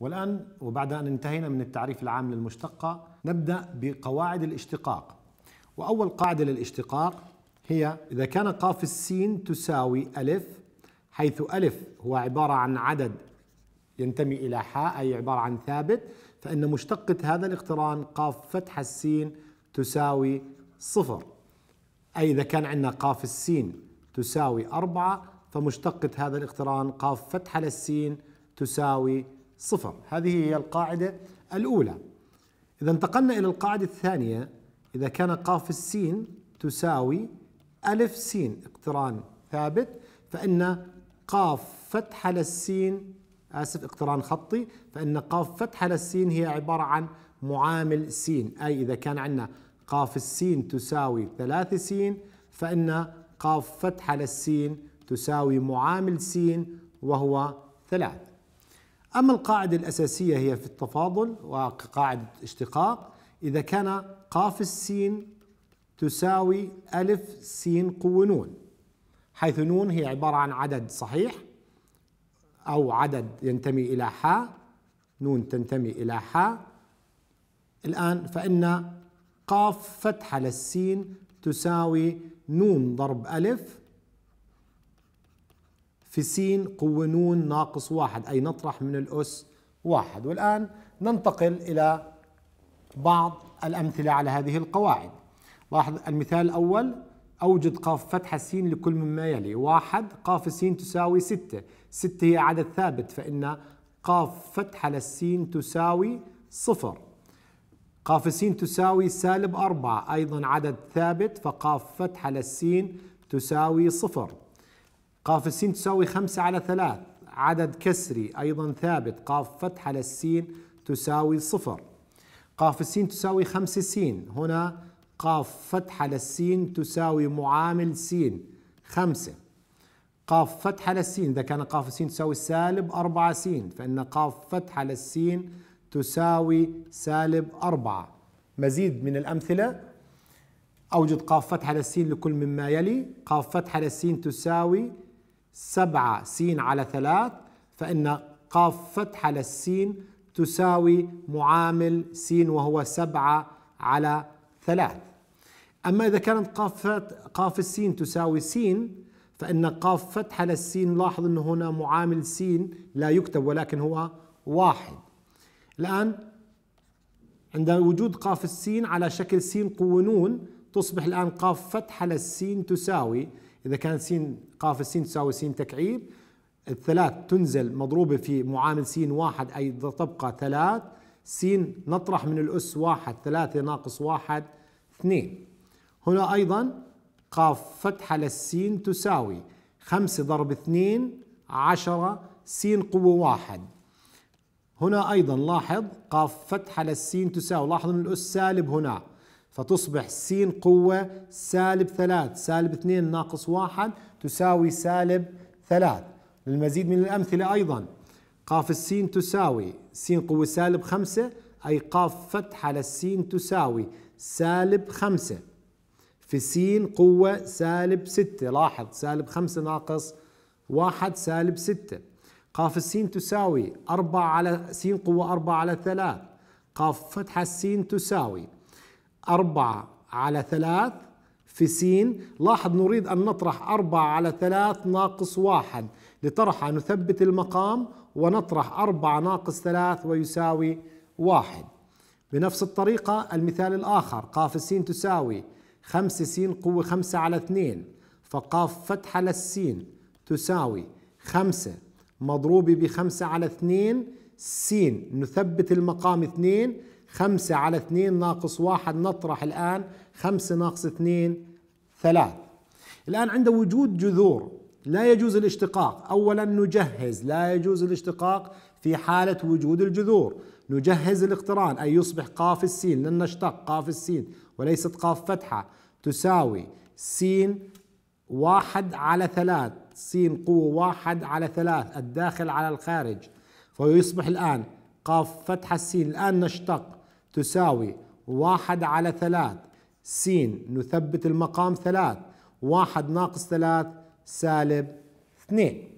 والآن وبعد أن انتهينا من التعريف العام للمشتقة نبدأ بقواعد الاشتقاق وأول قاعدة للاشتقاق هي إذا كان قاف السين تساوي ألف حيث ألف هو عبارة عن عدد ينتمي إلى حاء أي عبارة عن ثابت فإن مشتقة هذا الاقتران قاف فتح السين تساوي صفر أي إذا كان عندنا قاف السين تساوي أربعة فمشتقة هذا الاقتران قاف فتحة للسين تساوي صفر هذه هي القاعدة الأولى إذا انتقلنا إلى القاعدة الثانية إذا كان قاف السين تساوي ألف سين اقتران ثابت فإن قاف فتحة للسين آسف اقتران خطي فإن قاف فتحة للسين هي عبارة عن معامل سين أي إذا كان عندنا قاف السين تساوي ثلاث سين فإن قاف فتحة للسين تساوي معامل سين وهو ثلاث أما القاعدة الأساسية هي في التفاضل وقاعدة اشتقاق إذا كان قاف السين تساوي ألف سين قو نون حيث نون هي عبارة عن عدد صحيح أو عدد ينتمي إلى حاء نون تنتمي إلى حاء الآن فإن قاف فتحة للسين تساوي نون ضرب ألف في س قوة ن ناقص واحد أي نطرح من الأس واحد والآن ننتقل إلى بعض الأمثلة على هذه القواعد لاحظ المثال الأول أوجد قاف فتح السين لكل مما يلي واحد قاف السين تساوي ستة ستة هي عدد ثابت فإن قاف فتح للسين تساوي صفر قاف السين تساوي سالب أربعة أيضا عدد ثابت فقاف فتح للسين تساوي صفر قاف السين تساوي خمسة على ثلاث عدد كسري أيضا ثابت قاف فتحة للسين تساوي صفر قاف السين تساوي خمسة سين هنا قاف فتحة للسين تساوي معامل سين خمسة قاف فتحة للسين إذا كان قاف السين تساوي سالب أربعة سين فإن قاف فتحة للسين تساوي سالب أربعة مزيد من الأمثلة أوجد قاف فتحة للسين لكل مما يلي قاف فتحة للسين تساوي سبعة سين على ثلاث فإن قاف فتحة للسين تساوي معامل سين وهو سبعة على ثلاث أما إذا كانت قاف, قاف السين تساوي سين فإن قاف فتحة للسين لاحظ أنه هنا معامل سين لا يكتب ولكن هو واحد الآن عند وجود قاف السين على شكل سين قونون تصبح الآن قاف فتحة للسين تساوي إذا كانت س قاف السين تساوي س تكعيب الثلاث تنزل مضروبة في معامل س واحد أي تبقى ثلاث س نطرح من الأس واحد ثلاثة ناقص واحد اثنين هنا أيضا قاف فتحة للسين تساوي خمسة ضرب اثنين عشرة س قوة واحد هنا أيضا لاحظ قاف فتحة للسين تساوي لاحظ أن الأس سالب هنا فتصبح س قوة سالب ثلاث سالب اثنين ناقص واحد تساوي سالب ثلاث للمزيد من الأمثلة أيضا قاف السين تساوي سين قوة سالب خمسة أي قاف فتحة على السين تساوي سالب خمسة في سين قوة سالب ستة لاحظ سالب خمسة ناقص واحد سالب ستة قاف السين تساوي أربعة على سين قوة أربعة على ثلاث قاف فتحة السين تساوي أربعة على ثلاث في سين لاحظ نريد أن نطرح أربعة على ثلاث ناقص واحد لطرح نثبت المقام ونطرح أربعة ناقص ثلاث ويساوي واحد بنفس الطريقة المثال الآخر قاف السين تساوي خمسة سين قوة خمسة على اثنين فقاف فتحة للسين تساوي خمسة مضروبة بخمسة على اثنين سين نثبت المقام اثنين خمسة على اثنين ناقص واحد نطرح الآن خمسة ناقص اثنين ثلاث الآن عند وجود جذور لا يجوز الاشتقاق أولا نجهز لا يجوز الاشتقاق في حالة وجود الجذور نجهز الاقتران أي يصبح قاف السين لن نشتق قاف السين وليست قاف فتحة تساوي سين واحد على ثلاث سين قوة واحد على ثلاث الداخل على الخارج فيصبح الآن قاف فتحة السين الآن نشتق تساوي واحد على ثلاث سين نثبت المقام ثلاث واحد ناقص ثلاث سالب اثنين